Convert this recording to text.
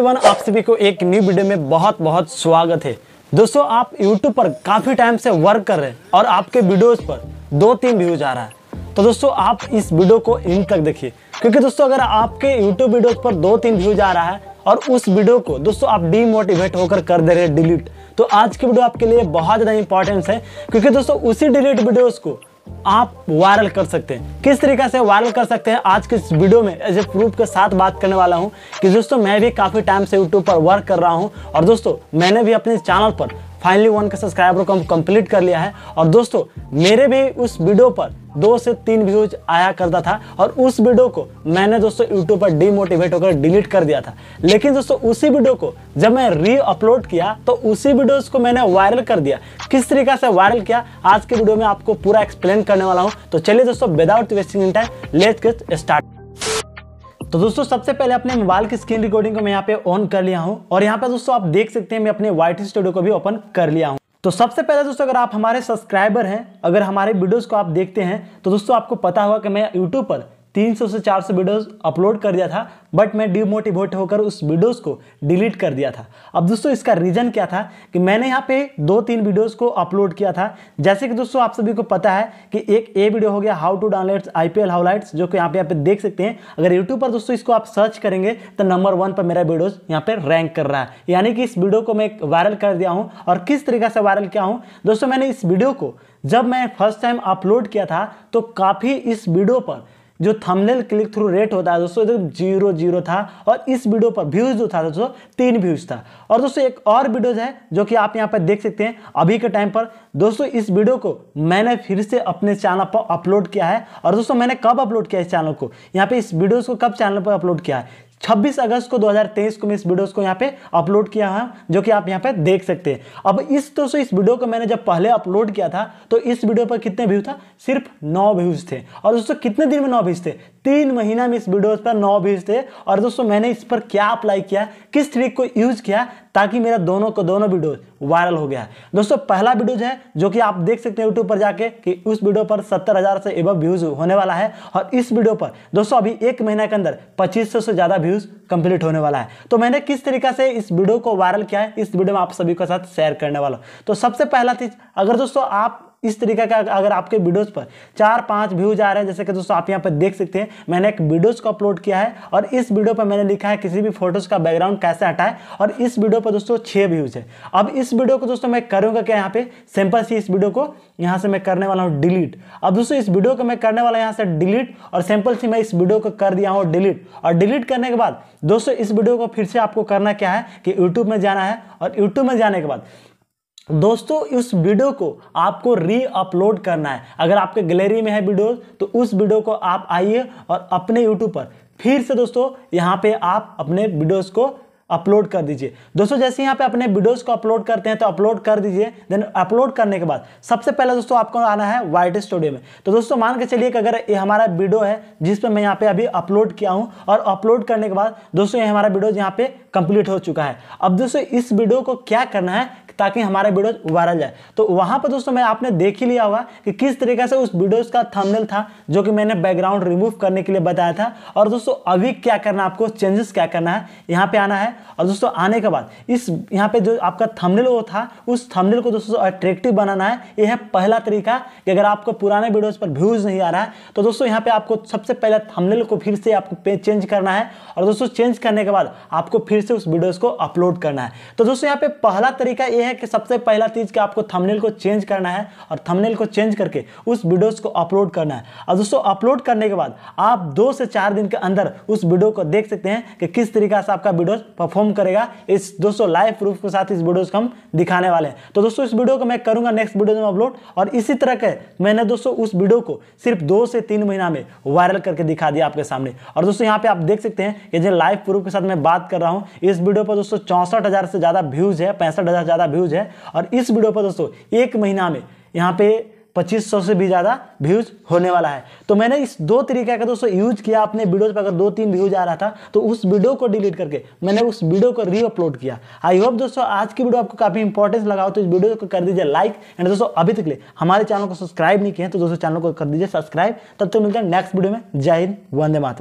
everyone आप सभी को एक न्यू वीडियो में बहुत बहुत स्वागत है दोस्तों आप YouTube पर काफ़ी टाइम से वर्क कर रहे हैं और आपके वीडियोस पर दो तीन व्यूज आ रहा है तो दोस्तों आप इस वीडियो को इन तक देखिए क्योंकि दोस्तों अगर आपके YouTube वीडियोस पर दो तीन व्यूज आ रहा है और उस वीडियो को दोस्तों आप डीमोटिवेट होकर कर दे रहे हैं डिलीट तो आज की वीडियो आपके लिए बहुत ज़्यादा इंपॉर्टेंस है क्योंकि दोस्तों उसी डिलीट वीडियोज़ को आप वायरल कर सकते हैं किस तरीके से वायरल कर सकते हैं आज के इस वीडियो में एज ए प्रूफ के साथ बात करने वाला हूं कि दोस्तों मैं भी काफ़ी टाइम से यूट्यूब पर वर्क कर रहा हूं और दोस्तों मैंने भी अपने चैनल पर फाइनली वन के सब्सक्राइबर को हम कंप्लीट कर लिया है और दोस्तों मेरे भी उस वीडियो पर दो से तीन व्यूज आया करता था और उस वीडियो को मैंने दोस्तों यूट्यूब पर डीमोटिवेट होकर डिलीट कर दिया था लेकिन दोस्तों उसी वीडियो को जब मैं री अपलोड किया तो उसी वीडियोस को मैंने वायरल कर दिया किस तरीका से वायरल किया आज के वीडियो में आपको पूरा एक्सप्लेन करने वाला हूँ तो चलिए दोस्तों without wasting time let's get start तो दोस्तों सबसे पहले अपने मोबाइल की स्क्रीन रिकॉर्डिंग को मैं यहाँ पे ऑन कर लिया हूँ और यहाँ पे दोस्तों आप देख सकते हैं मैं अपने व्हाइट स्टूडियो को भी ओपन कर लिया हूँ तो सबसे पहले दोस्तों अगर आप हमारे सब्सक्राइबर हैं अगर हमारे वीडियोस को आप देखते हैं तो दोस्तों आपको पता होगा कि मैं यूट्यूब पर 300 से 400 वीडियोज अपलोड कर दिया था बट मैं डिमोटिवेट होकर उस वीडियोस को डिलीट कर दिया था अब दोस्तों इसका रीज़न क्या था कि मैंने यहाँ पे दो तीन वीडियोस को अपलोड किया था जैसे कि दोस्तों आप सभी को पता है कि एक ए वीडियो हो गया how to download I P highlights जो कि यहाँ पे यहाँ पे देख सकते हैं अगर यूट्यूब पर दोस्तों इसको आप सर्च करेंगे तो नंबर वन पर मेरा वीडियोज यहाँ पर रैंक कर रहा है यानी कि इस वीडियो को मैं वायरल कर दिया हूँ और किस तरीके से वायरल किया हूँ दोस्तों मैंने इस वीडियो को जब मैं फर्स्ट टाइम अपलोड किया था तो काफ़ी इस वीडियो पर जो थंबनेल क्लिक थ्रू रेट होता है दोस्तों एकदम जीरो जीरो था और इस वीडियो पर व्यूज जो था दोस्तों तीन व्यूज था और दोस्तों एक और वीडियोज है जो कि आप यहाँ पर देख सकते हैं अभी के टाइम पर दोस्तों इस वीडियो को मैंने फिर से अपने चैनल पर अपलोड किया है और दोस्तों मैंने कब अपलोड किया इस चैनल को यहाँ पे इस वीडियोज को कब चैनल पर अपलोड किया है 26 अगस्त को 2023 को मैं इस वीडियोस को यहाँ पे अपलोड किया है जो कि आप यहाँ पे देख सकते हैं अब इस तो सो इस वीडियो को मैंने जब पहले अपलोड किया था तो इस वीडियो पर कितने व्यू था सिर्फ नौ व्यूज थे और दोस्तों कितने दिन में नौ व्यूज थे तीन महीना में इस वीडियो पर नौ व्यूज थे और दोस्तों मैंने इस पर क्या अप्लाई किया किस ट्रिक को यूज किया ताकि मेरा दोनों को दोनों वीडियो वायरल हो गया दोस्तों पहला वीडियो है जो कि आप देख सकते हैं यूट्यूब पर जाके कि उस वीडियो पर सत्तर हजार से एवं व्यूज होने वाला है और इस वीडियो पर दोस्तों अभी एक महीना के अंदर पच्चीस से ज्यादा व्यूज़ कंप्लीट होने वाला है तो मैंने किस तरीका से इस वीडियो को वायरल किया है इस वीडियो में आप सभी के साथ शेयर करने वाला तो सबसे पहला चीज़ अगर दोस्तों आप इस तरीके का अगर आपके वीडियोज़ पर चार पाँच व्यूज आ रहे हैं जैसे कि दोस्तों आप यहाँ पर देख सकते हैं मैंने एक वीडियोस को अपलोड किया है और इस वीडियो पर मैंने लिखा है किसी भी फोटोज़ का बैकग्राउंड कैसे हटाए और इस वीडियो पर दोस्तों छह व्यूज़ है अब इस वीडियो को दोस्तों मैं करूंगा क्या यहाँ पे सिंपल सी इस वीडियो को यहाँ से मैं करने वाला हूँ डिलीट अब दोस्तों इस वीडियो को मैं करने वाला यहाँ से डिलीट और सिंपल सी मैं इस वीडियो को कर दिया हूँ डिलीट और डिलीट करने के बाद दोस्तों इस वीडियो को फिर से आपको करना क्या है कि यूट्यूब में जाना है और यूट्यूब में जाने के बाद दोस्तों इस वीडियो को आपको री अपलोड करना है अगर आपके गैलरी में है वीडियो तो उस वीडियो को आप आइए और अपने यूट्यूब पर फिर से दोस्तों यहाँ पे आप अपने वीडियोस को अपलोड कर दीजिए दोस्तों जैसे यहाँ पे अपने वीडियोस को अपलोड करते हैं तो अपलोड कर दीजिए देन अपलोड करने के बाद सबसे पहले दोस्तों आपको आना है वाइट स्टूडियो में तो दोस्तों मान के चलिए कि अगर ये हमारा वीडियो है जिस पर मैं यहाँ पे अभी अपलोड किया हूँ और अपलोड करने के बाद दोस्तों ये हमारा वीडियो यहाँ पे कंप्लीट हो चुका है अब दोस्तों इस वीडियो को क्या करना है ताकि हमारा वीडियो वायरल जाए तो वहां पर दोस्तों मैं आपने देख ही लिया होगा कि किस तरीके से उस वीडियोस का थंबनेल था जो कि मैंने बैकग्राउंड रिमूव करने के लिए बताया था और दोस्तों अभी क्या करना आपको चेंजेस क्या करना है यहां पे आना है और दोस्तों आने के बाद इस यहां पे जो आपका थंबनेल वो था उस थंबनेल को दोस्तों अट्रैक्टिव बनाना है यह है पहला तरीका कि अगर आपको पुराने वीडियोज पर व्यूज नहीं आ रहा है तो दोस्तों यहाँ पे आपको सबसे पहले थंबनेल को फिर से आपको चेंज करना है और दोस्तों चेंज करने के बाद आपको फिर फिर से उस वीडियोस को अपलोड करना है तो दोस्तों यहाँ पे पहला तरीका ये है कि सबसे पहला चीज़ कि आपको थंबनेल को चेंज करना है और थंबनेल को चेंज करके उस वीडियोस को अपलोड करना है और दोस्तों अपलोड करने के बाद आप दो से चार दिन के अंदर उस वीडियो को देख सकते हैं कि किस तरीका से आपका वीडियो परफॉर्म करेगा इस दोस्तों लाइव प्रूफ के साथ इस वीडियोज़ को हम दिखाने वाले हैं तो दोस्तों इस वीडियो को मैं करूँगा नेक्स्ट वीडियो में अपलोड और इसी तरह के मैंने दोस्तों उस वीडियो को सिर्फ दो से तीन महीना में वायरल करके दिखा दिया आपके सामने और दोस्तों यहाँ पे आप देख सकते हैं कि जो लाइव प्रूफ के साथ मैं बात कर रहा हूँ इस वीडियो पर दोस्तों चौंसठ हज़ार से ज़्यादा व्यूज़ है पैंसठ हज़ार ज़्यादा व्यूज़ है और इस वीडियो पर दोस्तों एक महीना में यहाँ पे 2500 से भी ज़्यादा व्यूज होने वाला है तो मैंने इस दो तरीके का दोस्तों यूज किया अपने वीडियोज पर अगर दो तीन व्यूज आ रहा था तो उस वीडियो को डिलीट करके मैंने उस वीडियो को री अपलोड किया आई होप दोस्तों आज की वीडियो आपको काफ़ी इंपॉर्टेंस लगा हो तो इस वीडियो को कर दीजिए लाइक एंड दोस्तों अभी तक लिए हमारे चैनल को सब्सक्राइब नहीं किया तो दोस्तों चैनल को कर दीजिए सब्सक्राइब तब तक तो मिलते हैं नेक्स्ट वीडियो में जय हिंद वंदे मातरम